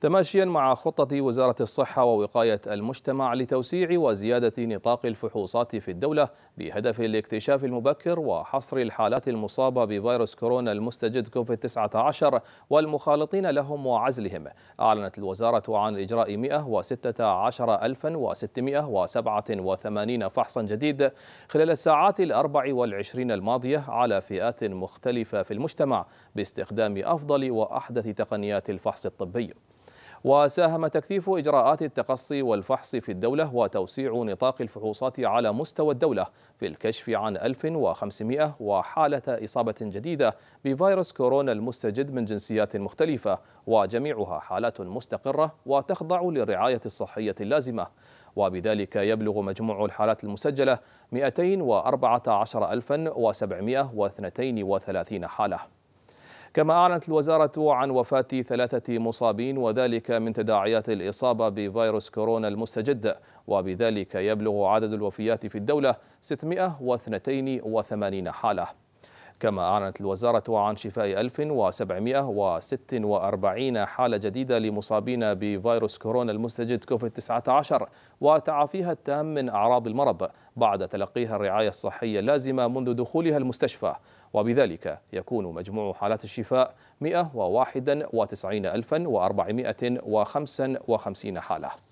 تماشيا مع خطة وزارة الصحة ووقاية المجتمع لتوسيع وزيادة نطاق الفحوصات في الدولة بهدف الاكتشاف المبكر وحصر الحالات المصابة بفيروس كورونا المستجد كوفيد 19 والمخالطين لهم وعزلهم أعلنت الوزارة عن إجراء 116687 فحصا جديد خلال الساعات الأربع والعشرين الماضية على فئات مختلفة في المجتمع باستخدام أفضل وأحدث تقنيات الفحص الطبي وساهم تكثيف إجراءات التقصي والفحص في الدولة وتوسيع نطاق الفحوصات على مستوى الدولة في الكشف عن 1500 وحالة إصابة جديدة بفيروس كورونا المستجد من جنسيات مختلفة وجميعها حالات مستقرة وتخضع للرعاية الصحية اللازمة وبذلك يبلغ مجموع الحالات المسجلة 214732 حالة كما أعلنت الوزارة عن وفاة ثلاثة مصابين وذلك من تداعيات الإصابة بفيروس كورونا المستجد وبذلك يبلغ عدد الوفيات في الدولة 682 حالة كما أعلنت الوزارة عن شفاء 1746 حالة جديدة لمصابين بفيروس كورونا المستجد كوفيد 19 وتعافيها التام من أعراض المرض بعد تلقيها الرعاية الصحية اللازمة منذ دخولها المستشفى وبذلك يكون مجموع حالات الشفاء 191,455 حالة